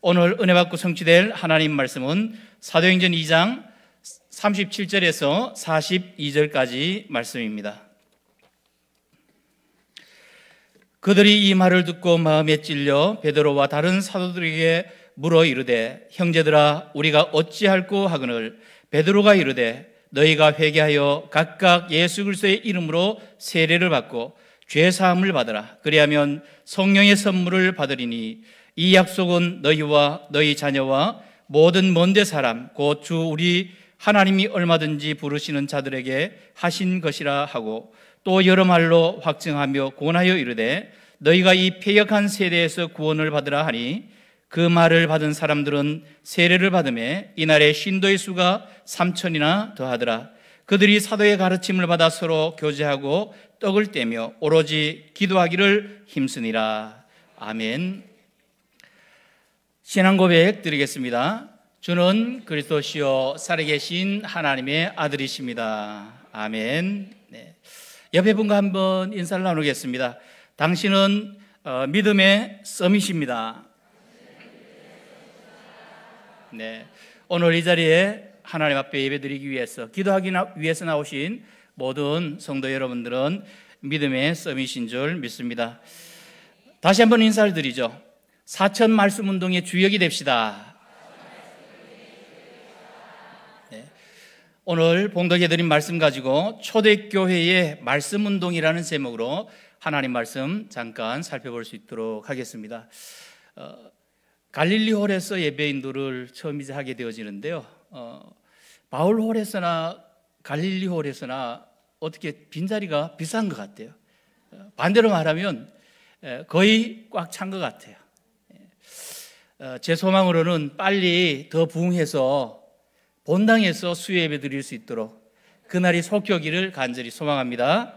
오늘 은혜 받고 성취될 하나님 말씀은 사도행전 2장 37절에서 42절까지 말씀입니다. 그들이 이 말을 듣고 마음에 찔려 베드로와 다른 사도들에게 물어 이르되 형제들아 우리가 어찌할꼬 하거늘 베드로가 이르되 너희가 회개하여 각각 예수 그리스도의 이름으로 세례를 받고 죄 사함을 받으라 그리하면 성령의 선물을 받으리니 이 약속은 너희와 너희 자녀와 모든 먼데 사람 곧 주 우리 하나님이 얼마든지 부르시는 자들에게 하신 것이라 하고 또 여러 말로 확증하며 권하여 이르되 너희가 이 폐역한 세대에서 구원을 받으라 하니 그 말을 받은 사람들은 세례를 받음에 이날의 신도의 수가 삼천이나 더하더라. 그들이 사도의 가르침을 받아 서로 교제하고 떡을 떼며 오로지 기도하기를 힘쓰니라. 아멘. 신앙 고백 드리겠습니다. 주는 그리스도시요 살아계신 하나님의 아들이십니다. 아멘. 네. 옆에 분과 한번 인사를 나누겠습니다. 당신은 어, 믿음의 썸이십니다. 네. 오늘 이 자리에 하나님 앞에 예배드리기 위해서 기도하기 나, 위해서 나오신 모든 성도 여러분들은 믿음의 썸이신 줄 믿습니다. 다시 한번 인사를 드리죠. 사천 말씀 운동의 주역이 됩시다. 네. 오늘 봉독해드린 말씀 가지고 초대교회의 말씀 운동이라는 제목으로 하나님 말씀 잠깐 살펴볼 수 있도록 하겠습니다. 어, 갈릴리 홀에서 예배 인도를 처음 이제 하게 되어지는데요. 어, 바울 홀에서나 갈릴리 홀에서나 어떻게 빈자리가 비싼 것 같아요. 어, 반대로 말하면 거의 꽉 찬 것 같아요. 어, 제 소망으로는 빨리 더 부흥해서 본당에서 수요 예배 드릴 수 있도록 그날이 속격기를 간절히 소망합니다.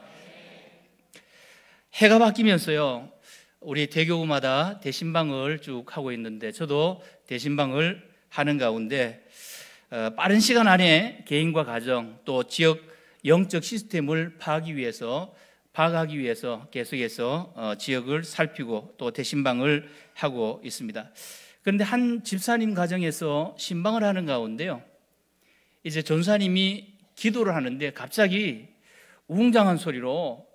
해가 바뀌면서요. 우리 대교구마다 대신방을 쭉 하고 있는데 저도 대신방을 하는 가운데 어, 빠른 시간 안에 개인과 가정 또 지역 영적 시스템을 파기 위해서 파악하기 위해서 계속해서 어, 지역을 살피고 또 대신방을 하고 있습니다. 그런데 한 집사님 가정에서 신방을 하는 가운데요. 이제 전사님이 기도를 하는데 갑자기 우웅장한 소리로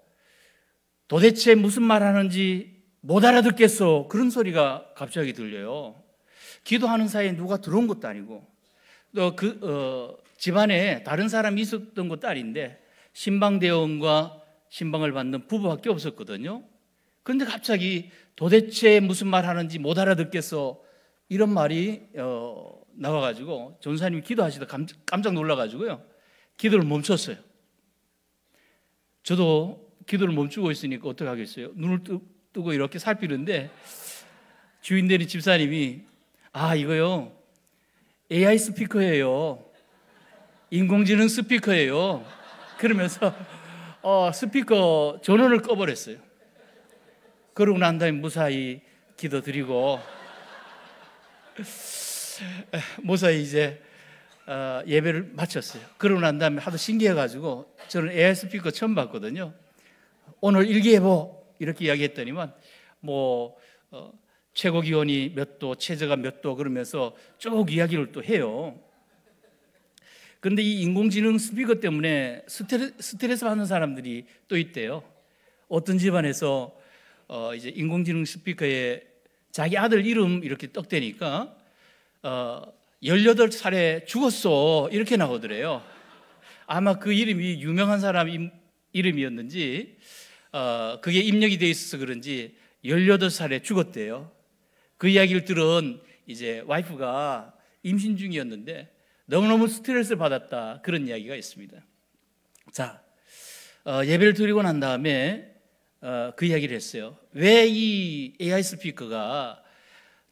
도대체 무슨 말 하는지 못 알아듣겠어. 그런 소리가 갑자기 들려요. 기도하는 사이에 누가 들어온 것도 아니고 또그 어, 어, 집안에 다른 사람이 있었던 것도 아닌데 신방 대원과 신방을 받는 부부밖에 없었거든요. 그런데 갑자기 도대체 무슨 말 하는지 못 알아듣겠어. 이런 말이 어, 나와가지고 전사님이 기도하시다 깜짝 놀라가지고요. 기도를 멈췄어요. 저도 기도를 멈추고 있으니까 어떡 하겠어요? 눈을 뜨, 고 이렇게 살피는데 주인 되는 집사님이 아 이거요 AI 스피커예요. 인공지능 스피커예요. 그러면서 어, 스피커 전원을 꺼버렸어요. 그러고 난 다음에 무사히 기도 드리고 무사히 이제 어, 예배를 마쳤어요. 그러고 난 다음에 하도 신기해가지고 저는 ASP거 처음 봤거든요. 오늘 일기예보 이렇게 이야기했더니만 뭐 어, 최고 기온이 몇 도, 최저가 몇 도 그러면서 쭉 이야기를 또 해요. 그런데 이 인공지능 스피커 때문에 스트레, 스트레스 받는 사람들이 또 있대요. 어떤 집안에서 어, 이제 인공지능 스피커에 자기 아들 이름 이렇게 떡대니까 어, 18살에 죽었어 이렇게 나오더래요. 아마 그 이름이 유명한 사람 이름이었는지 어, 그게 입력이 돼 있어서 그런지 18살에 죽었대요. 그 이야기를 들은 이제 와이프가 임신 중이었는데 너무너무 스트레스를 받았다 그런 이야기가 있습니다. 자 어, 예배를 드리고 난 다음에 어, 그 이야기를 했어요. 왜 이 AI 스피커가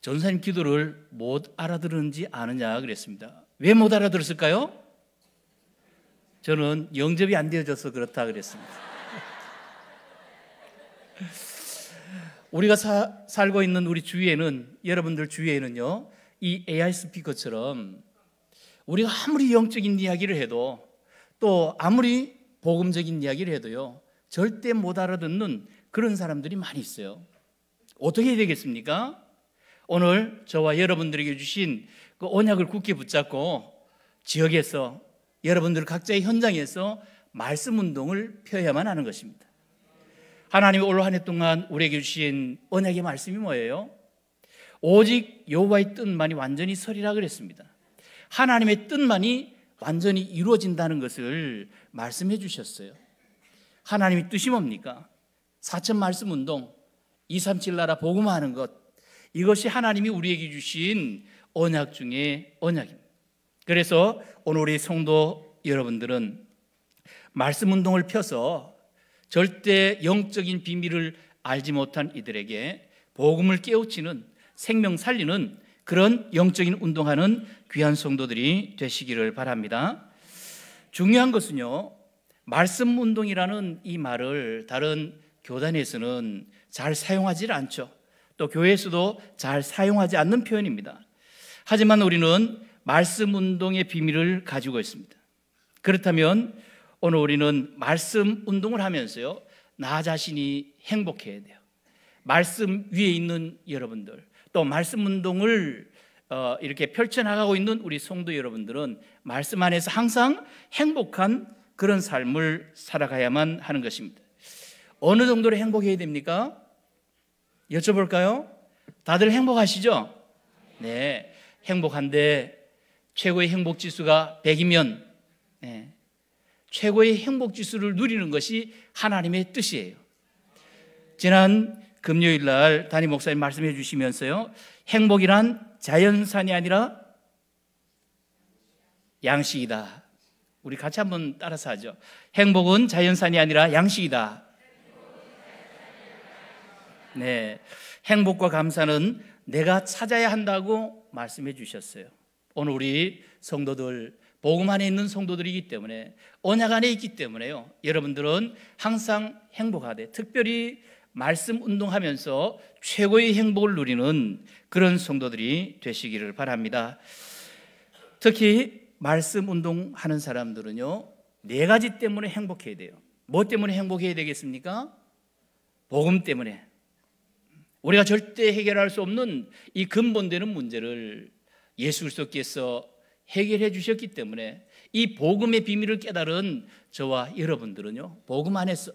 전사님 기도를 못 알아들었는지 아느냐 그랬습니다. 왜 못 알아들었을까요? 저는 영접이 안 되어져서 그렇다 그랬습니다. 우리가 사, 살고 있는 우리 주위에는 여러분들 주위에는요 이 AI 스피커처럼 우리가 아무리 영적인 이야기를 해도 또 아무리 복음적인 이야기를 해도요 절대 못 알아듣는 그런 사람들이 많이 있어요. 어떻게 해야 되겠습니까? 오늘 저와 여러분들에게 주신 그 언약을 굳게 붙잡고 지역에서 여러분들 각자의 현장에서 말씀 운동을 펴야만 하는 것입니다. 하나님이 올한해 동안 우리에게 주신 언약의 말씀이 뭐예요? 오직 여호와의 뜻만이 완전히 서리라 그랬습니다. 하나님의 뜻만이 완전히 이루어진다는 것을 말씀해 주셨어요. 하나님이 뜻이 뭡니까? 사천 말씀 운동, 237 나라 복음하는것 이것이 하나님이 우리에게 주신 언약 중의 언약입니다. 그래서 오늘 우리 성도 여러분들은 말씀 운동을 펴서 절대 영적인 비밀을 알지 못한 이들에게 복음을 깨우치는 생명 살리는 그런 영적인 운동하는 귀한 성도들이 되시기를 바랍니다. 중요한 것은요. 말씀 운동이라는 이 말을 다른 교단에서는 잘 사용하지 않죠. 또 교회에서도 잘 사용하지 않는 표현입니다. 하지만 우리는 말씀 운동의 비밀을 가지고 있습니다. 그렇다면 오늘 우리는 말씀 운동을 하면서요. 나 자신이 행복해야 돼요. 말씀 위에 있는 여러분들, 또 말씀 운동을 어, 이렇게 펼쳐나가고 있는 우리 성도 여러분들은 말씀 안에서 항상 행복한 그런 삶을 살아가야만 하는 것입니다. 어느 정도로 행복해야 됩니까? 여쭤볼까요? 다들 행복하시죠? 네. 행복한데 최고의 행복 지수가 100이면 네. 최고의 행복 지수를 누리는 것이 하나님의 뜻이에요. 지난 금요일 날 담임 목사님 말씀해 주시면서요. 행복이란 자연산이 아니라 양식이다. 우리 같이 한번 따라서 하죠. 행복은 자연산이 아니라 양식이다. 네. 행복과 감사는 내가 찾아야 한다고 말씀해 주셨어요. 오늘 우리 성도들 복음 안에 있는 성도들이기 때문에 언약 안에 있기 때문에요. 여러분들은 항상 행복하되 특별히 말씀 운동하면서 최고의 행복을 누리는 그런 성도들이 되시기를 바랍니다. 특히 말씀 운동하는 사람들은요, 네 가지 때문에 행복해야 돼요. 뭐 때문에 행복해야 되겠습니까? 복음 때문에. 우리가 절대 해결할 수 없는 이 근본되는 문제를 예수 그리스도께서 해결해 주셨기 때문에 이 복음의 비밀을 깨달은 저와 여러분들은요. 복음 안에서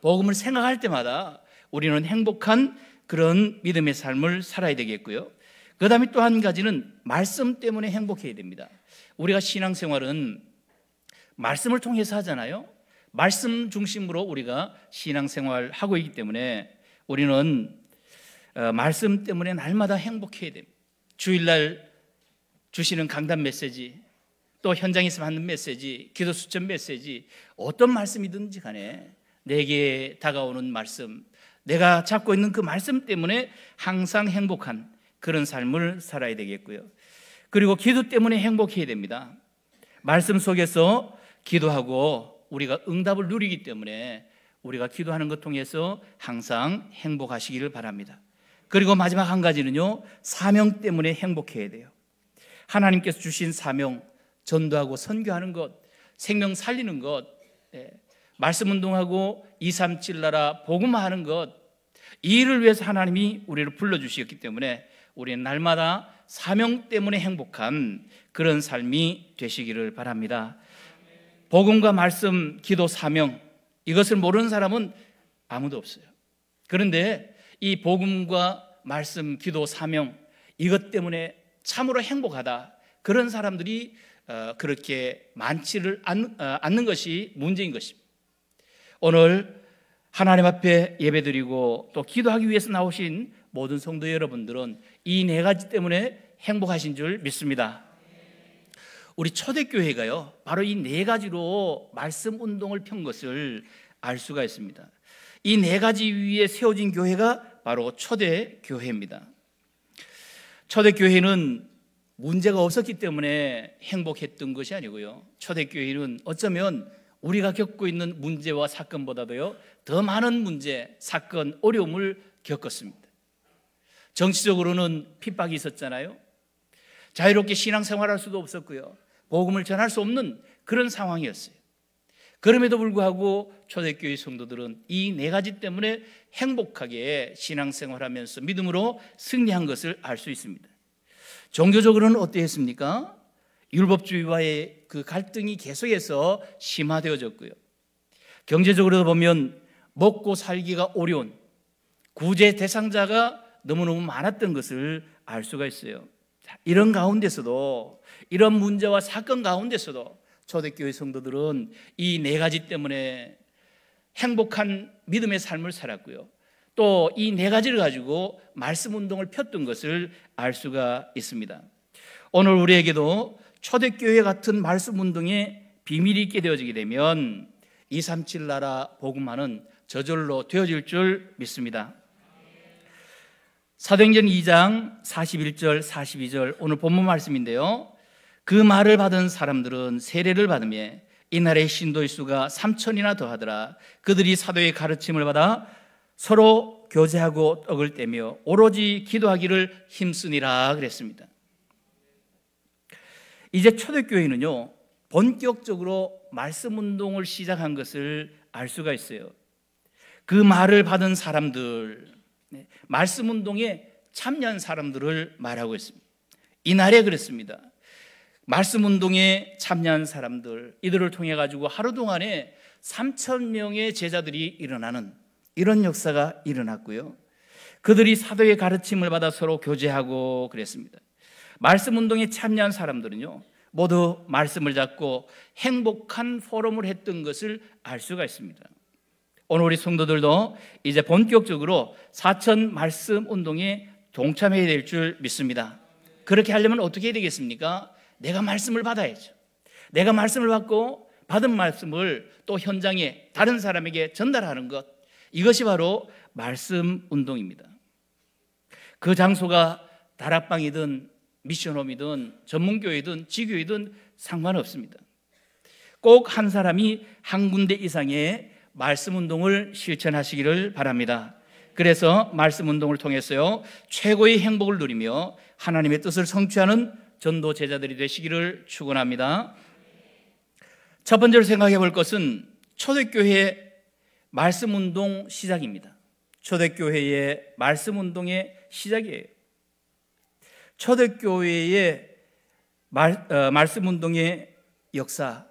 복음을 생각할 때마다 우리는 행복한 그런 믿음의 삶을 살아야 되겠고요. 그다음에 또 한 가지는 말씀 때문에 행복해야 됩니다. 우리가 신앙생활은 말씀을 통해서 하잖아요. 말씀 중심으로 우리가 신앙생활 하고 있기 때문에 우리는 어, 말씀 때문에 날마다 행복해야 됩니다. 주일날 주시는 강단 메시지, 또 현장에서 받는 메시지, 기도 수천 메시지, 어떤 말씀이든지 간에 내게 다가오는 말씀, 내가 찾고 있는 그 말씀 때문에 항상 행복한 그런 삶을 살아야 되겠고요. 그리고 기도 때문에 행복해야 됩니다. 말씀 속에서 기도하고 우리가 응답을 누리기 때문에 우리가 기도하는 것 통해서 항상 행복하시기를 바랍니다. 그리고 마지막 한 가지는요, 사명 때문에 행복해야 돼요. 하나님께서 주신 사명, 전도하고 선교하는 것, 생명 살리는 것, 예, 말씀 운동하고 237 나라 복음하는 것, 이 일을 위해서 하나님이 우리를 불러주셨기 때문에 우리는 날마다 사명 때문에 행복한 그런 삶이 되시기를 바랍니다. 복음과 말씀, 기도, 사명 이것을 모르는 사람은 아무도 없어요. 그런데 이 복음과 말씀, 기도, 사명 이것 때문에 참으로 행복하다 그런 사람들이 어, 그렇게 많지를 어, 않는 것이 문제인 것입니다. 오늘 하나님 앞에 예배드리고 또 기도하기 위해서 나오신 모든 성도 여러분들은 이 네 가지 때문에 행복하신 줄 믿습니다. 우리 초대교회가요, 바로 이 네 가지로 말씀 운동을 편 것을 알 수가 있습니다. 이 네 가지 위에 세워진 교회가 바로 초대교회입니다. 초대교회는 문제가 없었기 때문에 행복했던 것이 아니고요. 초대교회는 어쩌면 우리가 겪고 있는 문제와 사건보다도요, 더 많은 문제, 사건, 어려움을 겪었습니다. 정치적으로는 핍박이 있었잖아요. 자유롭게 신앙생활할 수도 없었고요. 복음을 전할 수 없는 그런 상황이었어요. 그럼에도 불구하고 초대교회 성도들은 이 네 가지 때문에 행복하게 신앙생활하면서 믿음으로 승리한 것을 알 수 있습니다. 종교적으로는 어떠했습니까? 율법주의와의 그 갈등이 계속해서 심화되어졌고요. 경제적으로 보면 먹고 살기가 어려운 구제 대상자가 너무너무 많았던 것을 알 수가 있어요. 자, 이런 가운데서도 이런 문제와 사건 가운데서도 초대교회 성도들은 이 네 가지 때문에 행복한 믿음의 삶을 살았고요. 또 이 네 가지를 가지고 말씀 운동을 폈던 것을 알 수가 있습니다. 오늘 우리에게도 초대교회 같은 말씀 운동에 비밀이 있게 되어지게 되면 237 나라 복음화는 저절로 되어질 줄 믿습니다. 사도행전 2장 41절 42절 오늘 본문 말씀인데요. 그 말을 받은 사람들은 세례를 받으며 이 나라의 신도의 수가 삼천이나 더하더라. 그들이 사도의 가르침을 받아 서로 교제하고 떡을 떼며 오로지 기도하기를 힘쓰니라 그랬습니다. 이제 초대교회는요. 본격적으로 말씀 운동을 시작한 것을 알 수가 있어요. 그 말을 받은 사람들 네, 말씀 운동에 참여한 사람들을 말하고 있습니다. 이날에 그랬습니다. 말씀 운동에 참여한 사람들 이들을 통해 가지고 하루 동안에 3천 명의 제자들이 일어나는 이런 역사가 일어났고요. 그들이 사도의 가르침을 받아 서로 교제하고 그랬습니다. 말씀 운동에 참여한 사람들은요. 모두 말씀을 잡고 행복한 포럼을 했던 것을 알 수가 있습니다. 오늘 우리 성도들도 이제 본격적으로 사천 말씀 운동에 동참해야 될 줄 믿습니다. 그렇게 하려면 어떻게 해야 되겠습니까? 내가 말씀을 받아야죠. 내가 말씀을 받고 받은 말씀을 또 현장에 다른 사람에게 전달하는 것. 이것이 바로 말씀 운동입니다. 그 장소가 다락방이든 미션홈이든 전문교회든 지교이든 상관없습니다. 꼭 한 사람이 한 군데 이상의 말씀 운동을 실천하시기를 바랍니다. 그래서 말씀 운동을 통해서요, 최고의 행복을 누리며 하나님의 뜻을 성취하는 전도 제자들이 되시기를 축원합니다. 첫 번째로 생각해 볼 것은 초대교회 말씀 운동 시작입니다. 초대교회의 말씀 운동의 시작이에요. 초대교회의 말, 어, 말씀 운동의 역사.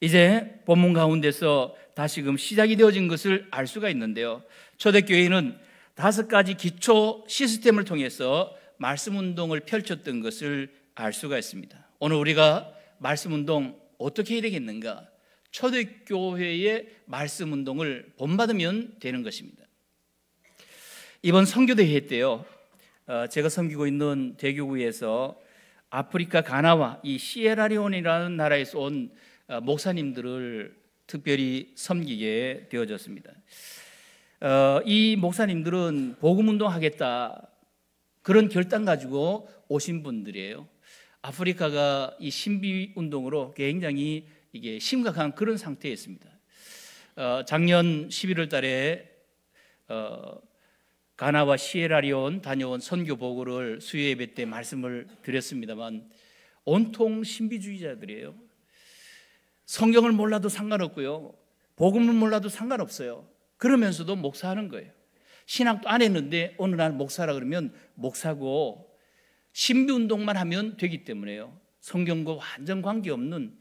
이제 본문 가운데서 다시금 시작이 되어진 것을 알 수가 있는데요. 초대교회는 다섯 가지 기초 시스템을 통해서 말씀 운동을 펼쳤던 것을 알 수가 있습니다. 오늘 우리가 말씀 운동 어떻게 해야 되겠는가? 초대교회의 말씀 운동을 본받으면 되는 것입니다. 이번 선교대회 때요. 어, 제가 섬기고 있는 대교구에서 아프리카 가나와 이 시에라리온이라는 나라에서 온 어, 목사님들을 특별히 섬기게 되어졌습니다. 어, 이 목사님들은 복음 운동하겠다 그런 결단 가지고 오신 분들이에요. 아프리카가 이 신비 운동으로 굉장히 이게 심각한 그런 상태에 있습니다. 어, 작년 11월 달에 어, 가나와 시에라리온 다녀온 선교 보고를 수요 예배 때 말씀을 드렸습니다만 온통 신비주의자들이에요. 성경을 몰라도 상관없고요. 복음을 몰라도 상관없어요. 그러면서도 목사하는 거예요. 신학도 안 했는데 어느 날 목사라 그러면 목사고 신비 운동만 하면 되기 때문에요. 성경과 완전 관계없는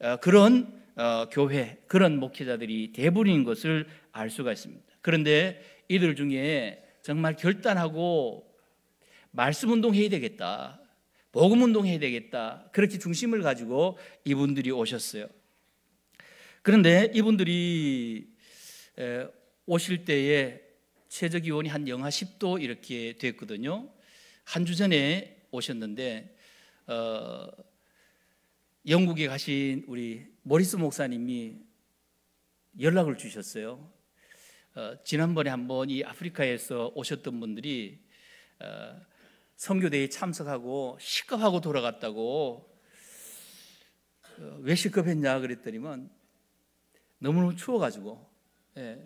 어, 그런 어, 교회, 그런 목회자들이 대부분인 것을 알 수가 있습니다. 그런데 이들 중에 정말 결단하고 말씀 운동해야 되겠다. 복음 운동해야 되겠다. 그렇게 중심을 가지고 이분들이 오셨어요. 그런데 이분들이 오실 때에 최저 기온이 한 영하 10도 이렇게 됐거든요. 한 주 전에 오셨는데 어, 영국에 가신 우리 모리스 목사님이 연락을 주셨어요. 어, 지난번에 한번 이 아프리카에서 오셨던 분들이 어, 성교대에 참석하고 식겁하고 돌아갔다고 어, 왜 식겁했냐 그랬더니만 너무너무 추워가지고 예,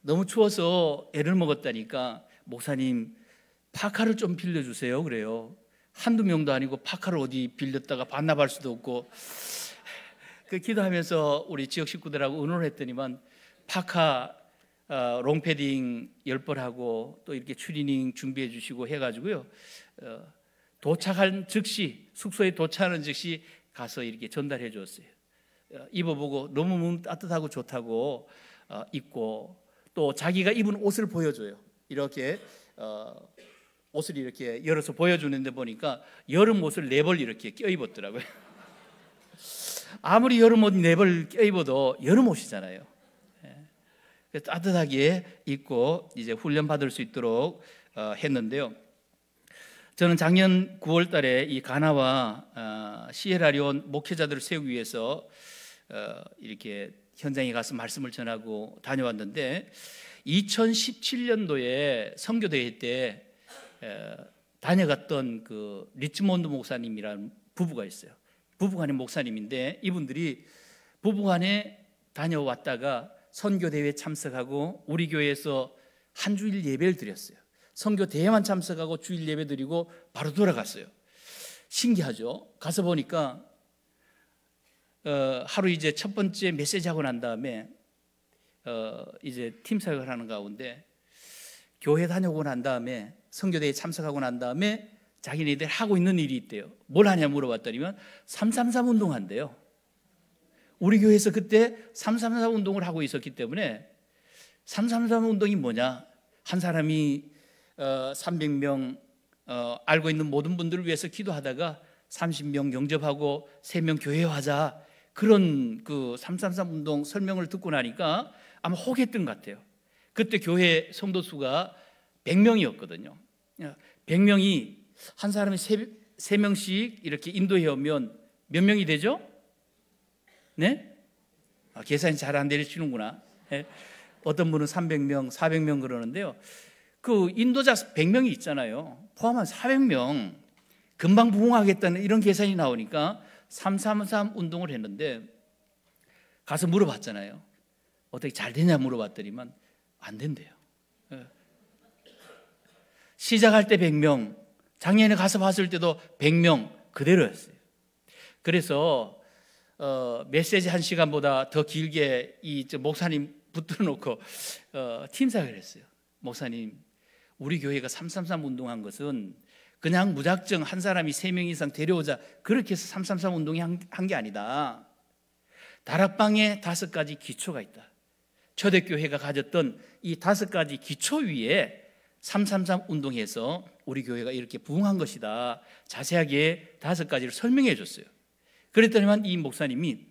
너무 추워서 애를 먹었다니까 목사님 파카를 좀 빌려주세요 그래요 한두 명도 아니고 파카를 어디 빌렸다가 반납할 수도 없고 그 기도하면서 우리 지역 식구들하고 의논을 했더니만 파카 어, 롱패딩 열벌 하고 또 이렇게 추리닝 준비해 주시고 해가지고요 어, 도착한 즉시 숙소에 도착하는 즉시 가서 이렇게 전달해 주었어요 어, 입어보고 너무 따뜻하고 좋다고 어, 입고 또 자기가 입은 옷을 보여줘요. 이렇게 어, 옷을 이렇게 열어서 보여주는데 보니까 여름 옷을 네벌 이렇게 껴입었더라고요. 아무리 여름 옷네벌 껴입어도 여름 옷이잖아요. 예. 따뜻하게 입고 이제 훈련 받을 수 있도록 했는데요. 저는 작년 9월 달에 이 가나와 시에라리온 목회자들을 세우기 위해서 어, 이렇게 현장에 가서 말씀을 전하고 다녀왔는데 2017년도에 선교대회 때 다녀갔던 그 리치몬드 목사님이라는 부부가 있어요. 부부간의 목사님인데 이분들이 부부간에 다녀왔다가 선교대회 참석하고 우리 교회에서 한 주일 예배를 드렸어요. 선교대회만 참석하고 주일 예배 드리고 바로 돌아갔어요. 신기하죠? 가서 보니까 어, 하루 이제 첫 번째 메시지 하고 난 다음에 어, 이제 팀 사역을 하는 가운데 교회 다녀오고 난 다음에 성교대에 참석하고 난 다음에 자기네들 하고 있는 일이 있대요. 뭘 하냐 물어봤더니면 333 운동한대요. 우리 교회에서 그때 333 운동을 하고 있었기 때문에 333 운동이 뭐냐? 한 사람이 어, 300명 어, 알고 있는 모든 분들을 위해서 기도하다가 30명 영접하고 3명 교회화자 그런 그 삼삼삼 운동 설명을 듣고 나니까 아마 혹했던 것 같아요. 그때 교회 성도 수가 100명이었거든요. 100명이 예, 한 사람이 3, 명씩 이렇게 인도해 오면 몇 명이 되죠? 네? 아, 계산이 잘 안 되시는구나. 네? 어떤 분은 300명, 400명 그러는데요. 그 인도자 100명이 있잖아요. 포함한 400명. 금방 부흥하겠다는 이런 계산이 나오니까 333 운동을 했는데 가서 물어봤잖아요. 어떻게 잘 되냐 물어봤더니만 안 된대요. 예. 시작할 때 100명, 작년에 가서 봤을 때도 100명 그대로였어요. 그래서 어, 메시지 한 시간보다 더 길게 이 목사님 붙들어 놓고 어, 팀 사회를 했어요. 목사님, 우리 교회가 333 운동한 것은 그냥 무작정 한 사람이 세 명 이상 데려오자 그렇게 해서 333 운동이 한 게 아니다. 다락방에 다섯 가지 기초가 있다. 초대교회가 가졌던 이 다섯 가지 기초 위에 333 운동해서 우리 교회가 이렇게 부흥한 것이다. 자세하게 다섯 가지를 설명해 줬어요. 그랬더니만 이 목사님이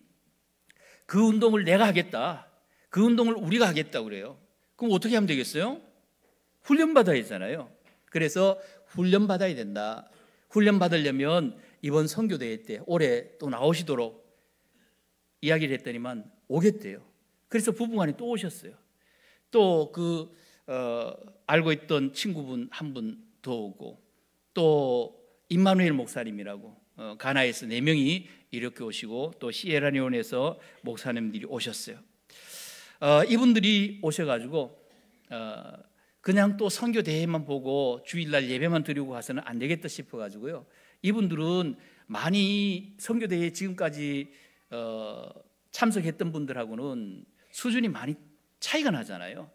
그 운동을 내가 하겠다. 그 운동을 우리가 하겠다 그래요. 그럼 어떻게 하면 되겠어요? 훈련받아야 되잖아요. 그래서 훈련 받아야 된다. 훈련 받으려면 이번 선교대회 때 올해 또 나오시도록 이야기를 했더니만 오겠대요. 그래서 부부간에또 오셨어요. 또그 어, 알고 있던 친구분 한 분 더 오고 또 임마누엘 목사님이라고 어, 가나에서 네 명이 이렇게 오시고 또 시에라니온에서 목사님들이 오셨어요. 어, 이분들이 오셔가지고 어, 그냥 또 선교 대회만 보고 주일날 예배만 드리고 가서는 안 되겠다 싶어 가지고요. 이분들은 많이 선교 대회 지금까지 어, 참석했던 분들하고는 수준이 많이 차이가 나잖아요.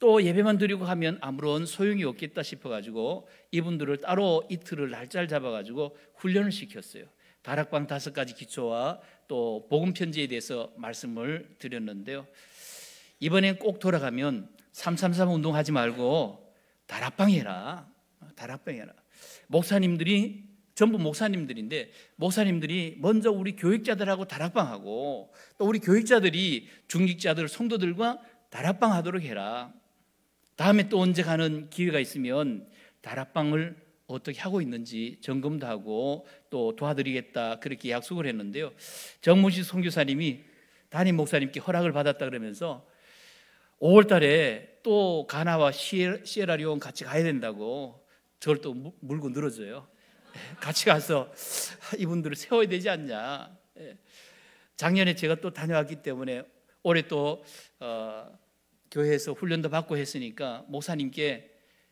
또 예배만 드리고 하면 아무런 소용이 없겠다 싶어 가지고 이분들을 따로 이틀을 날짜를 잡아 가지고 훈련을 시켰어요. 다락방 다섯 가지 기초와 또 복음 편지에 대해서 말씀을 드렸는데요. 이번엔 꼭 돌아가면 333 운동하지 말고 다락방 해라. 다락방 해라. 목사님들이 전부 목사님들인데 목사님들이 먼저 우리 교육자들하고 다락방하고 또 우리 교육자들이 중직자들 성도들과 다락방 하도록 해라. 다음에 또 언제 가는 기회가 있으면 다락방을 어떻게 하고 있는지 점검도 하고 또 도와드리겠다 그렇게 약속을 했는데요. 정문식 선교사님이 담임 목사님께 허락을 받았다 그러면서 5월 달에 또 가나와 시에라리온 같이 가야 된다고 저를 또 물고 늘어져요. 같이 가서 이분들을 세워야 되지 않냐. 예. 작년에 제가 또 다녀왔기 때문에 올해 또 어, 교회에서 훈련도 받고 했으니까 목사님께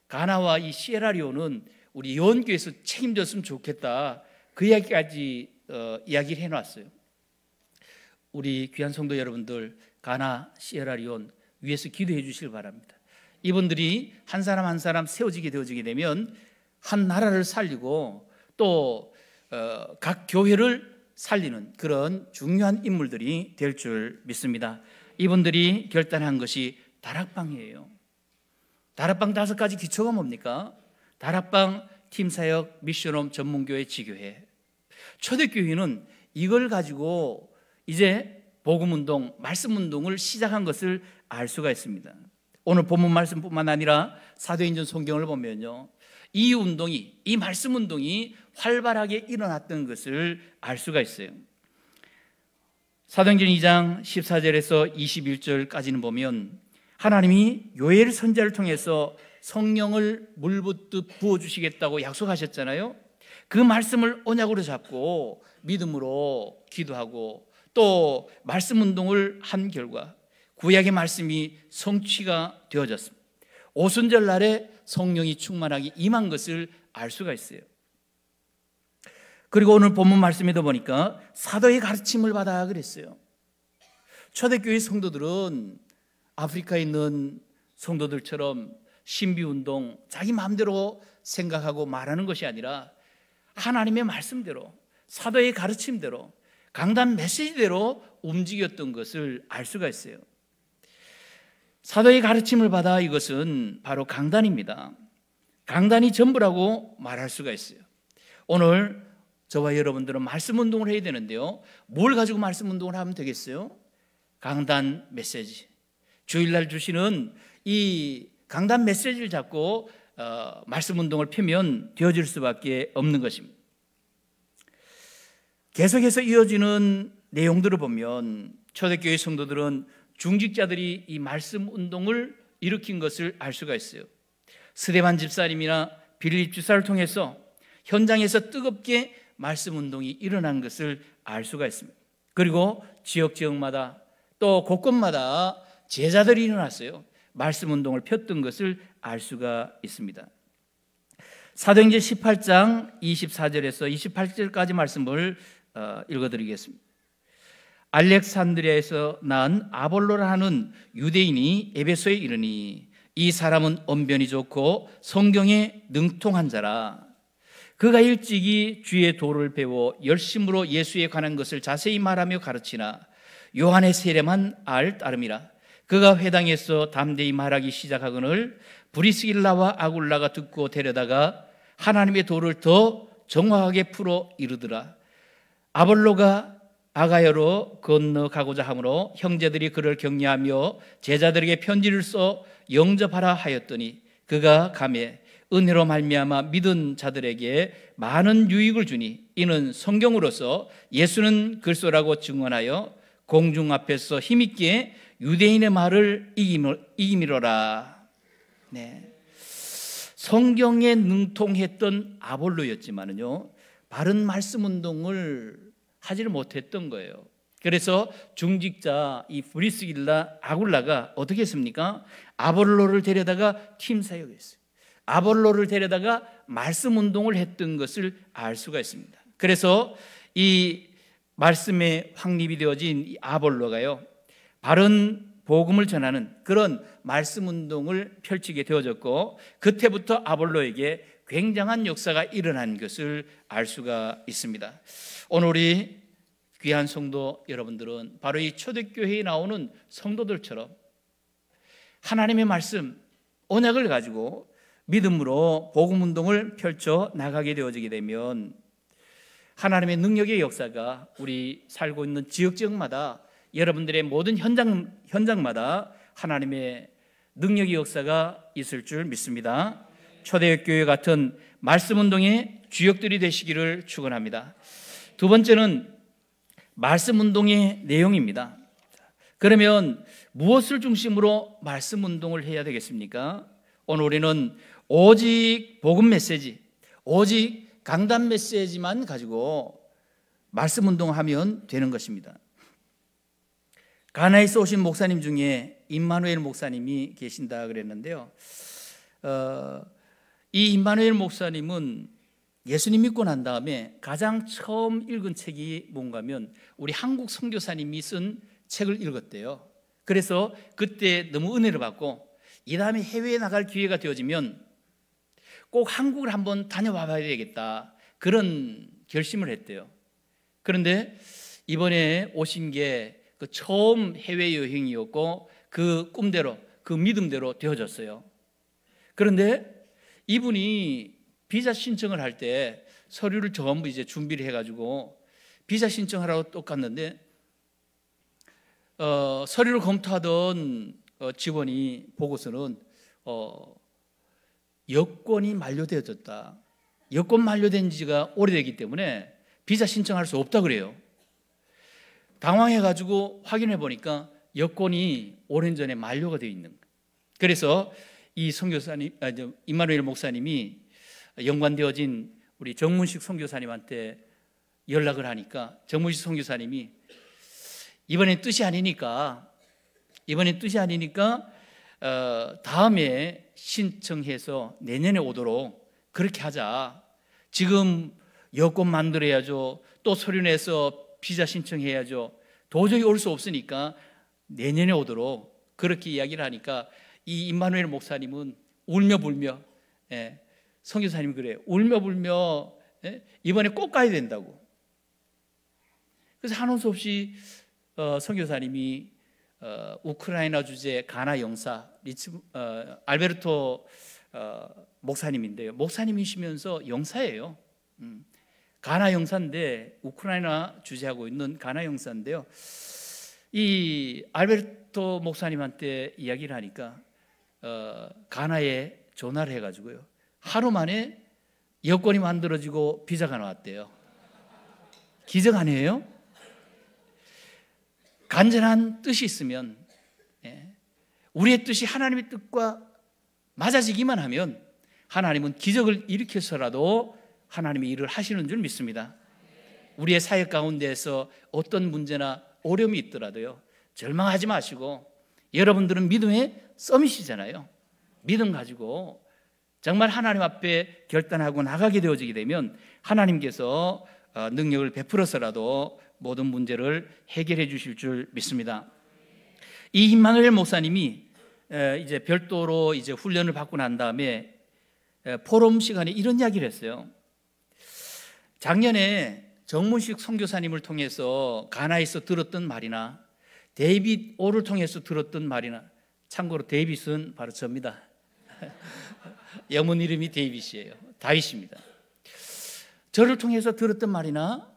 가나와 이 시에라리온은 우리 연교에서 책임졌으면 좋겠다. 그 이야기까지 어, 이야기를 해놨어요. 우리 귀한 성도 여러분들 가나 시에라리온 위해서 기도해 주시길 바랍니다. 이분들이 한 사람 한 사람 세워지게 되어지게 되면 한 나라를 살리고 또각 어, 교회를 살리는 그런 중요한 인물들이 될 줄 믿습니다. 이분들이 결단한 것이 다락방이에요. 다락방 다섯 가지 기초가 뭡니까? 다락방 팀사역 미션홈 전문교회 지교회. 초대교회는 이걸 가지고 이제 복음운동, 말씀운동을 시작한 것을 알 수가 있습니다. 오늘 본문 말씀뿐만 아니라 사도행전 성경을 보면요. 이 운동이, 이 말씀 운동이 활발하게 일어났던 것을 알 수가 있어요. 사도행전 2장 14절에서 21절까지는 보면 하나님이 요엘 선자를 통해서 성령을 물붓듯 부어주시겠다고 약속하셨잖아요. 그 말씀을 언약으로 잡고 믿음으로 기도하고 또 말씀 운동을 한 결과 구약의 말씀이 성취가 되어졌습니다. 오순절 날에 성령이 충만하게 임한 것을 알 수가 있어요. 그리고 오늘 본문 말씀에도 보니까 사도의 가르침을 받아 그랬어요. 초대교회 성도들은 아프리카에 있는 성도들처럼 신비운동, 자기 마음대로 생각하고 말하는 것이 아니라 하나님의 말씀대로, 사도의 가르침대로, 강단 메시지대로 움직였던 것을 알 수가 있어요. 사도의 가르침을 받아 이것은 바로 강단입니다. 강단이 전부라고 말할 수가 있어요. 오늘 저와 여러분들은 말씀 운동을 해야 되는데요. 뭘 가지고 말씀 운동을 하면 되겠어요? 강단 메시지. 주일날 주시는 이 강단 메시지를 잡고 어, 말씀 운동을 펴면 되어질 수밖에 없는 것입니다. 계속해서 이어지는 내용들을 보면 초대교회 성도들은 중직자들이 이 말씀 운동을 일으킨 것을 알 수가 있어요. 스데반 집사님이나 빌립 집사를 통해서 현장에서 뜨겁게 말씀 운동이 일어난 것을 알 수가 있습니다. 그리고 지역 지역마다 또 곳곳마다 제자들이 일어났어요. 말씀 운동을 폈던 것을 알 수가 있습니다. 사도행전 18장 24절에서 28절까지 말씀을 어, 읽어드리겠습니다. 알렉산드리아에서 낳은 아볼로라는 유대인이 에베소에 이르니 이 사람은 언변이 좋고 성경에 능통한 자라 그가 일찍이 주의 도를 배워 열심으로 예수에 관한 것을 자세히 말하며 가르치나 요한의 세례만 알 따름이라 그가 회당에서 담대히 말하기 시작하거늘 브리스길라와 아굴라가 듣고 데려다가 하나님의 도를 더 정확하게 풀어 이르더라 아볼로가 아가야로 건너가고자 함으로 형제들이 그를 격려하며 제자들에게 편지를 써 영접하라 하였더니 그가 감에 은혜로 말미암아 믿은 자들에게 많은 유익을 주니 이는 성경으로서 예수는 글소라고 증언하여 공중 앞에서 힘있게 유대인의 말을 이기미로라. 네. 성경에 능통했던 아볼로였지만요 바른 말씀 운동을 하지를 못했던 거예요. 그래서 중직자 이 브리스길라 아굴라가 어떻게 했습니까? 아볼로를 데려다가 팀 사역했어요. 아볼로를 데려다가 말씀 운동을 했던 것을 알 수가 있습니다. 그래서 이 말씀에 확립이 되어진 아볼로가요. 바른 복음을 전하는 그런 말씀 운동을 펼치게 되어졌고 그때부터 아볼로에게 굉장한 역사가 일어난 것을 알 수가 있습니다. 오늘 우리 귀한 성도 여러분들은 바로 이 초대교회에 나오는 성도들처럼 하나님의 말씀, 언약을 가지고 믿음으로 복음 운동을 펼쳐 나가게 되어지게 되면 하나님의 능력의 역사가 우리 살고 있는 지역 지역마다 여러분들의 모든 현장 현장마다 하나님의 능력의 역사가 있을 줄 믿습니다. 초대교회 같은 말씀 운동의 주역들이 되시기를 축원합니다. 두 번째는 말씀 운동의 내용입니다. 그러면 무엇을 중심으로 말씀 운동을 해야 되겠습니까? 오늘 우리는 오직 복음 메시지, 오직 강단 메시지만 가지고 말씀 운동하면 되는 것입니다. 가나에서 오신 목사님 중에 임마누엘 목사님이 계신다 그랬는데요. 어, 이 임마누엘 목사님은 예수님 믿고 난 다음에 가장 처음 읽은 책이 뭔가면 우리 한국 선교사님이 쓴 책을 읽었대요. 그래서 그때 너무 은혜를 받고 이 다음에 해외에 나갈 기회가 되어지면 꼭 한국을 한번 다녀와 봐야 되겠다. 그런 결심을 했대요. 그런데 이번에 오신 게 그 처음 해외 여행이었고 그 꿈대로 그 믿음대로 되어졌어요. 그런데 이분이 비자 신청을 할 때 서류를 전부 이제 준비를 해가지고 비자 신청하라고 똑같는데 어, 서류를 검토하던 어, 직원이 보고서는 어, 여권이 만료되어졌다. 여권 만료된 지가 오래되기 때문에 비자 신청할 수 없다 그래요. 당황해가지고 확인해 보니까 여권이 오랜 전에 만료가 되어 있는 거예요. 그래서 이 선교사님 아, 임마누엘 목사님이 연관되어진 우리 정문식 선교사님한테 연락을 하니까 정문식 선교사님이 이번엔 뜻이 아니니까 이번엔 뜻이 아니니까 어, 다음에 신청해서 내년에 오도록 그렇게 하자. 지금 여권 만들어야죠. 또 서류 내서 비자 신청해야죠. 도저히 올 수 없으니까 내년에 오도록 그렇게 이야기를 하니까 이 임마누엘 목사님은 울며 불며 예, 성교사님 그래요. 울며 불며 예, 이번에 꼭 가야 된다고. 그래서 한원수 없이 어, 성교사님이 어, 우크라이나 주재 가나 영사 리츠 어, 알베르토 어, 목사님인데요. 목사님이시면서 영사예요. 음, 가나 영사인데 우크라이나 주제하고 있는 가나 영사인데요. 이 알베르토 목사님한테 이야기를 하니까 어, 가나에 전화를 해가지고요. 하루 만에 여권이 만들어지고 비자가 나왔대요. 기적 아니에요? 간절한 뜻이 있으면 예, 우리의 뜻이 하나님의 뜻과 맞아지기만 하면 하나님은 기적을 일으켜서라도 하나님의 일을 하시는 줄 믿습니다. 우리의 사역 가운데에서 어떤 문제나 어려움이 있더라도요. 절망하지 마시고 여러분들은 믿음의 썸이시잖아요 믿음 가지고 정말 하나님 앞에 결단하고 나가게 되어지게 되면 하나님께서 어, 능력을 베풀어서라도 모든 문제를 해결해 주실 줄 믿습니다. 이 임마누엘 목사님이 이제 별도로 이제 훈련을 받고 난 다음에 포럼 시간에 이런 이야기를 했어요. 작년에 정문식 선교사님을 통해서 가나에서 들었던 말이나 데이빗 오를 통해서 들었던 말이나 참고로 데이빗은 바로 저입니다. 영문 이름이 데이빗이에요. 다윗입니다. 저를 통해서 들었던 말이나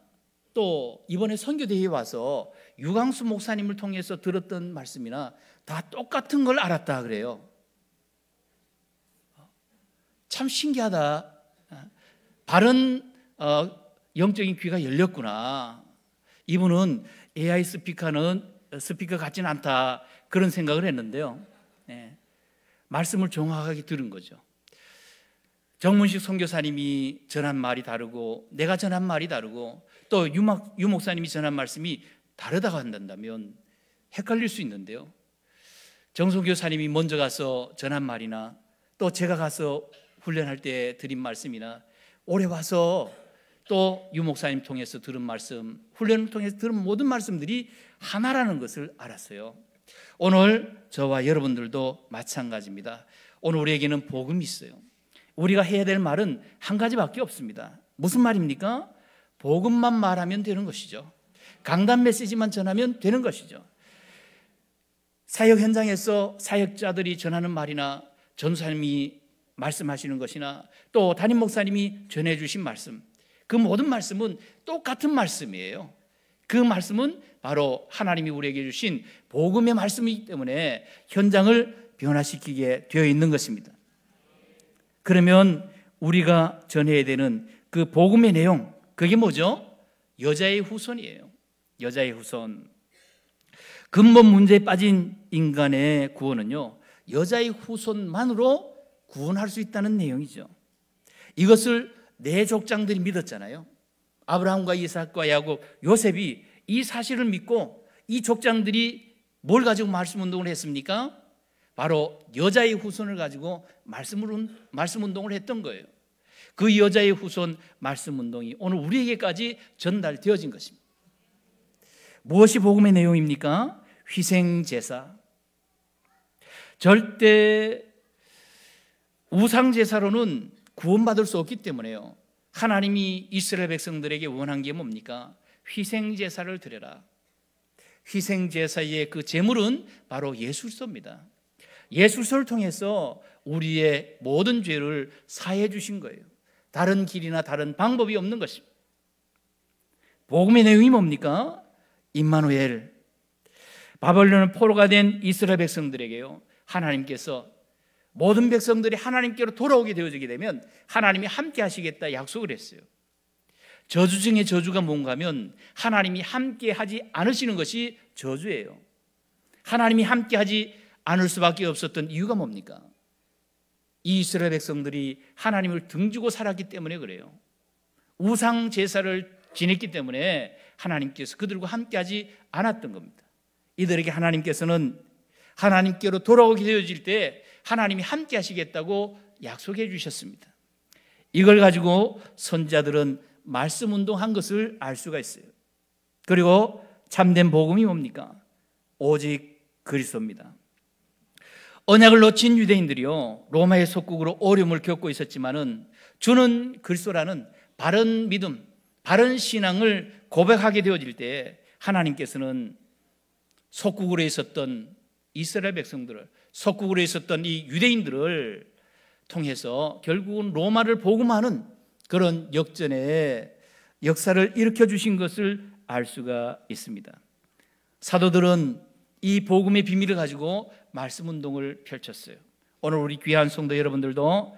또 이번에 선교대회 와서 유광수 목사님을 통해서 들었던 말씀이나 다 똑같은 걸 알았다 그래요. 참 신기하다. 바른 어, 영적인 귀가 열렸구나. 이분은 AI 스피커는 어, 스피커 같진 않다 그런 생각을 했는데요. 예, 말씀을 정확하게 들은 거죠. 정문식 선교사님이 전한 말이 다르고 내가 전한 말이 다르고 또 유목, 유목사님이 전한 말씀이 다르다고 한다면 헷갈릴 수 있는데요. 정선교사님이 먼저 가서 전한 말이나 또 제가 가서 훈련할 때 드린 말씀이나 오래 와서 또 유목사님 통해서 들은 말씀, 훈련을 통해서 들은 모든 말씀들이 하나라는 것을 알았어요. 오늘 저와 여러분들도 마찬가지입니다. 오늘 우리에게는 복음이 있어요. 우리가 해야 될 말은 한 가지밖에 없습니다. 무슨 말입니까? 복음만 말하면 되는 것이죠. 강단 메시지만 전하면 되는 것이죠. 사역 현장에서 사역자들이 전하는 말이나 전사님이 말씀하시는 것이나 또 담임 목사님이 전해 주신 말씀 그 모든 말씀은 똑같은 말씀이에요. 그 말씀은 바로 하나님이 우리에게 주신 복음의 말씀이기 때문에 현장을 변화시키게 되어 있는 것입니다. 그러면 우리가 전해야 되는 그 복음의 내용, 그게 뭐죠? 여자의 후손이에요. 여자의 후손. 근본 문제에 빠진 인간의 구원은요, 여자의 후손만으로 구원할 수 있다는 내용이죠. 이것을 내 족장들이 믿었잖아요. 아브라함과 이삭과 야곱, 요셉이 이 사실을 믿고 이 족장들이 뭘 가지고 말씀 운동을 했습니까? 바로 여자의 후손을 가지고 말씀, 말씀 운동을 했던 거예요. 그 여자의 후손 말씀 운동이 오늘 우리에게까지 전달되어진 것입니다. 무엇이 복음의 내용입니까? 희생 제사. 절대 우상 제사로는 구원받을 수 없기 때문에요. 하나님이 이스라엘 백성들에게 원한 게 뭡니까? 희생 제사를 드려라. 희생 제사의 그 제물은 바로 예술서입니다. 예술서를 통해서 우리의 모든 죄를 사해 주신 거예요. 다른 길이나 다른 방법이 없는 것입니다. 복음의 내용이 뭡니까? 임마누엘. 바벨론을 포로가 된 이스라엘 백성들에게요. 하나님께서 모든 백성들이 하나님께로 돌아오게 되어지게 되면 하나님이 함께 하시겠다 약속을 했어요. 저주 중의 저주가 뭔가 하면 하나님이 함께 하지 않으시는 것이 저주예요. 하나님이 함께 하지 않을 수밖에 없었던 이유가 뭡니까? 이스라엘 백성들이 하나님을 등지고 살았기 때문에 그래요. 우상 제사를 지냈기 때문에 하나님께서 그들과 함께하지 않았던 겁니다. 이들에게 하나님께서는 하나님께로 돌아오게 되어질 때 하나님이 함께 하시겠다고 약속해 주셨습니다. 이걸 가지고 선자들은 말씀 운동한 것을 알 수가 있어요. 그리고 참된 복음이 뭡니까? 오직 그리스도입니다. 언약을 놓친 유대인들이요 로마의 속국으로 어려움을 겪고 있었지만은 주는 그리스도라는 바른 믿음, 바른 신앙을 고백하게 되어질 때 하나님께서는 속국으로 있었던 이스라엘 백성들을 석국으로 있었던 이 유대인들을 통해서 결국은 로마를 복음하는 그런 역전의 역사를 일으켜 주신 것을 알 수가 있습니다. 사도들은 이 복음의 비밀을 가지고 말씀 운동을 펼쳤어요. 오늘 우리 귀한 성도 여러분들도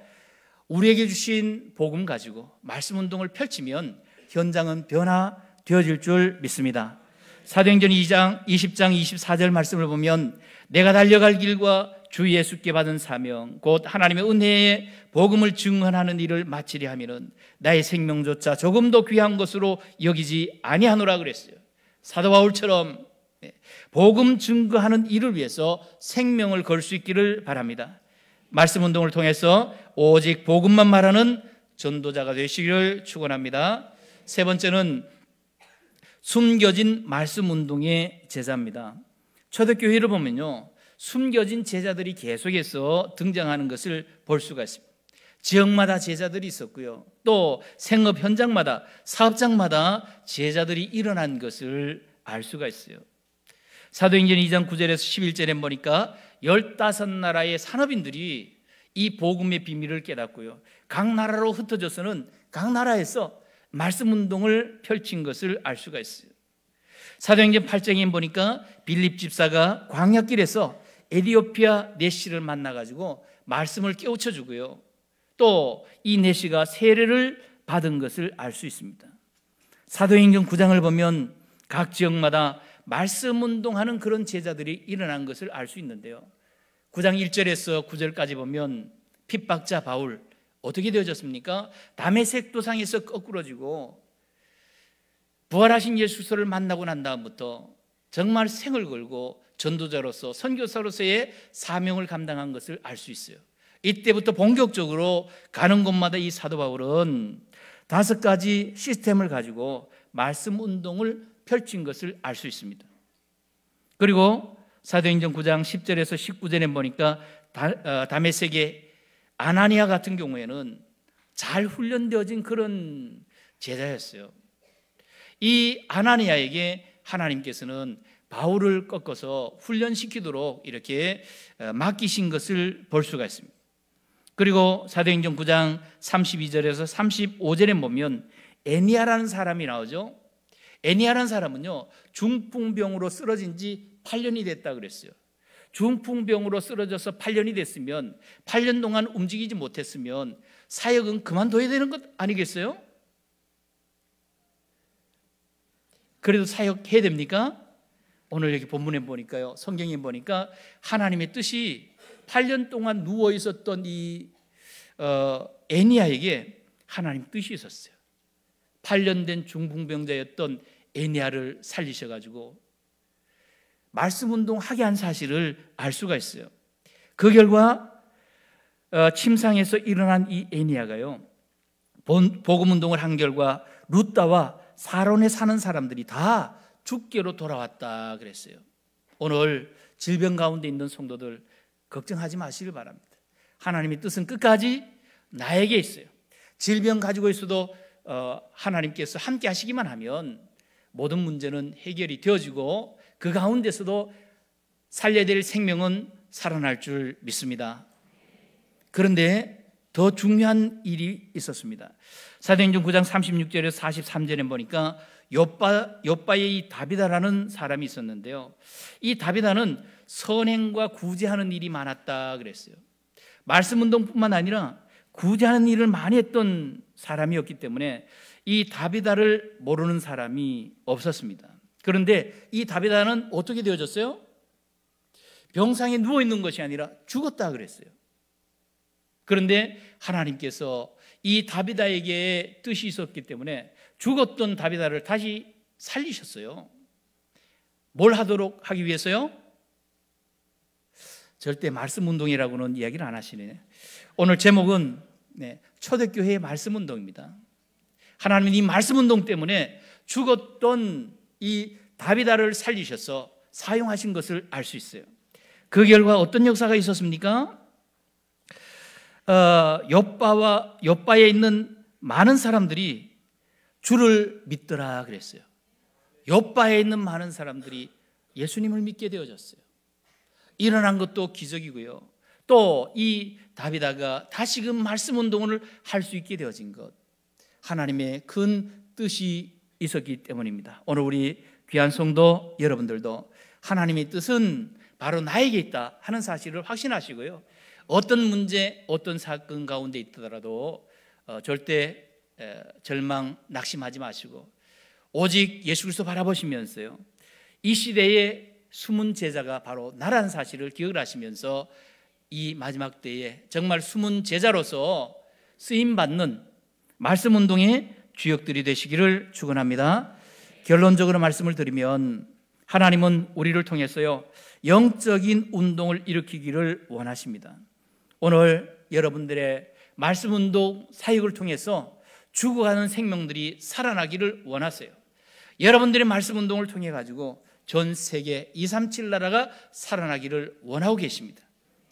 우리에게 주신 복음 가지고 말씀 운동을 펼치면 현장은 변화되어질 줄 믿습니다. 사도행전 2장 20장 24절 말씀을 보면 내가 달려갈 길과 주 예수께 받은 사명 곧 하나님의 은혜에 복음을 증언하는 일을 마치리 하면은 나의 생명조차 조금도 귀한 것으로 여기지 아니하노라 그랬어요. 사도 바울처럼 예, 복음 증거하는 일을 위해서 생명을 걸 수 있기를 바랍니다. 말씀 운동을 통해서 오직 복음만 말하는 전도자가 되시기를 축원합니다. 세 번째는 숨겨진 말씀 운동의 제자입니다. 초대교회를 보면요. 숨겨진 제자들이 계속해서 등장하는 것을 볼 수가 있습니다. 지역마다 제자들이 있었고요. 또 생업 현장마다 사업장마다 제자들이 일어난 것을 알 수가 있어요. 사도행전 2장 9절에서 11절에 보니까 15나라의 산업인들이 이 복음의 비밀을 깨닫고요. 각 나라로 흩어져서는 각 나라에서 말씀 운동을 펼친 것을 알 수가 있어요. 사도행전 8장에 보니까 빌립 집사가 광야길에서 에디오피아 네시를 만나가지고 말씀을 깨우쳐 주고요. 또 이 네시가 세례를 받은 것을 알 수 있습니다. 사도행전 9장을 보면 각 지역마다 말씀 운동하는 그런 제자들이 일어난 것을 알 수 있는데요. 9장 1절에서 9절까지 보면 핍박자 바울, 어떻게 되어졌습니까? 담에색 도상에서 거꾸러지고 부활하신 예수를 만나고 난 다음부터 정말 생을 걸고 전도자로서 선교사로서의 사명을 감당한 것을 알 수 있어요. 이때부터 본격적으로 가는 곳마다 이 사도 바울은 다섯 가지 시스템을 가지고 말씀 운동을 펼친 것을 알 수 있습니다. 그리고 사도행전 9장 10절에서 19절에 보니까 다메섹에 어, 아나니아 같은 경우에는 잘 훈련되어진 그런 제자였어요. 이 아나니아에게 하나님께서는 바울을 꺾어서 훈련시키도록 이렇게 어, 맡기신 것을 볼 수가 있습니다. 그리고 사도행전 9장 32절에서 35절에 보면 에니아라는 사람이 나오죠. 에니아라는 사람은요. 중풍병으로 쓰러진 지 8년이 됐다 그랬어요. 중풍병으로 쓰러져서 8년이 됐으면 8년 동안 움직이지 못했으면 사역은 그만둬야 되는 것 아니겠어요? 그래도 사역해야 됩니까? 오늘 여기 본문에 보니까요. 성경에 보니까 하나님의 뜻이 8년 동안 누워 있었던 이 어, 애니아에게 하나님 뜻이 있었어요. 8년 된 중풍병자였던 애니아를 살리셔 가지고 말씀 운동하게 한 사실을 알 수가 있어요. 그 결과 어, 침상에서 일어난 이 에니아가요. 복음 운동을 한 결과 루따와 사론에 사는 사람들이 다 죽게로 돌아왔다 그랬어요. 오늘 질병 가운데 있는 성도들 걱정하지 마시길 바랍니다. 하나님의 뜻은 끝까지 나에게 있어요. 질병 가지고 있어도 어, 하나님께서 함께 하시기만 하면 모든 문제는 해결이 되어지고 그 가운데서도 살려야 될 생명은 살아날 줄 믿습니다. 그런데 더 중요한 일이 있었습니다. 사도행전 9장 36절에서 43절에 보니까 요바, 요바의 이 다비다라는 사람이 있었는데요. 이 다비다는 선행과 구제하는 일이 많았다 그랬어요. 말씀 운동뿐만 아니라 구제하는 일을 많이 했던 사람이었기 때문에 이 다비다를 모르는 사람이 없었습니다. 그런데 이 다비다는 어떻게 되어졌어요? 병상에 누워 있는 것이 아니라 죽었다 그랬어요. 그런데 하나님께서 이 다비다에게 뜻이 있었기 때문에 죽었던 다비다를 다시 살리셨어요. 뭘 하도록 하기 위해서요? 절대 말씀 운동이라고는 이야기를 안 하시네. 오늘 제목은 네, 초대교회의 말씀 운동입니다. 하나님이 말씀 운동 때문에 죽었던 이 다비다를 살리셔서 사용하신 것을 알 수 있어요. 그 결과 어떤 역사가 있었습니까? 어, 바와 옆바에 있는 많은 사람들이 주를 믿더라 그랬어요. 옆바에 있는 많은 사람들이 예수님을 믿게 되어졌어요. 일어난 것도 기적이고요. 또 이 다비다가 다시금 말씀 운동을 할 수 있게 되어진 것. 하나님의 큰 뜻이 있었기 때문입니다. 오늘 우리 귀한 성도 여러분들도 하나님의 뜻은 바로 나에게 있다 하는 사실을 확신하시고요. 어떤 문제, 어떤 사건 가운데 있더라도 어, 절대 절망, 낙심하지 마시고 오직 예수 그리스도 바라보시면서요. 이 시대의 숨은 제자가 바로 나라는 사실을 기억을 하시면서 이 마지막 때에 정말 숨은 제자로서 쓰임 받는 말씀 운동의 주역들이 되시기를 축원합니다. 결론적으로 말씀을 드리면 하나님은 우리를 통해서요 영적인 운동을 일으키기를 원하십니다. 오늘 여러분들의 말씀 운동 사역을 통해서 죽어가는 생명들이 살아나기를 원하세요. 여러분들의 말씀 운동을 통해 가지고 전 세계 237 나라가 살아나기를 원하고 계십니다.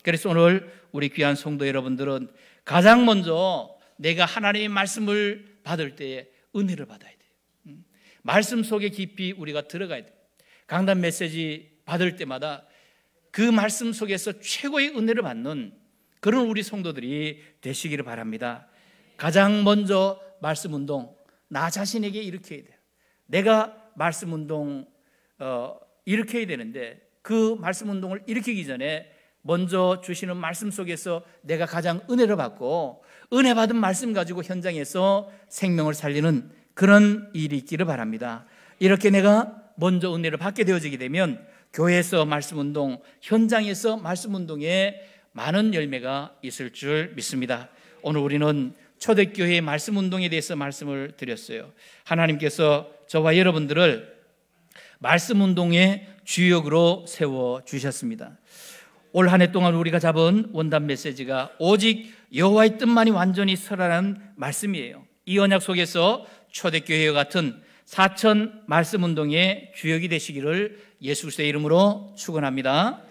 그래서 오늘 우리 귀한 성도 여러분들은 가장 먼저 내가 하나님의 말씀을 받을 때에 은혜를 받아야 돼요. 음. 말씀 속에 깊이 우리가 들어가야 돼요. 강단 메시지 받을 때마다 그 말씀 속에서 최고의 은혜를 받는 그런 우리 성도들이 되시기를 바랍니다. 가장 먼저 말씀 운동, 나 자신에게 일으켜야 돼요. 내가 말씀 운동, 어, 일으켜야 되는데 그 말씀 운동을 일으키기 전에 먼저 주시는 말씀 속에서 내가 가장 은혜를 받고 은혜 받은 말씀 가지고 현장에서 생명을 살리는 그런 일이 있기를 바랍니다. 이렇게 내가 먼저 은혜를 받게 되어지게 되면 교회에서 말씀 운동, 현장에서 말씀 운동에 많은 열매가 있을 줄 믿습니다. 오늘 우리는 초대교회의 말씀 운동에 대해서 말씀을 드렸어요. 하나님께서 저와 여러분들을 말씀 운동의 주역으로 세워 주셨습니다. 올 한 해 동안 우리가 잡은 원단 메시지가 오직 여호와의 뜻만이 완전히 서라는 말씀이에요. 이 언약 속에서 초대교회와 같은 사천 말씀 운동의 주역이 되시기를 예수 의 이름으로 축원합니다.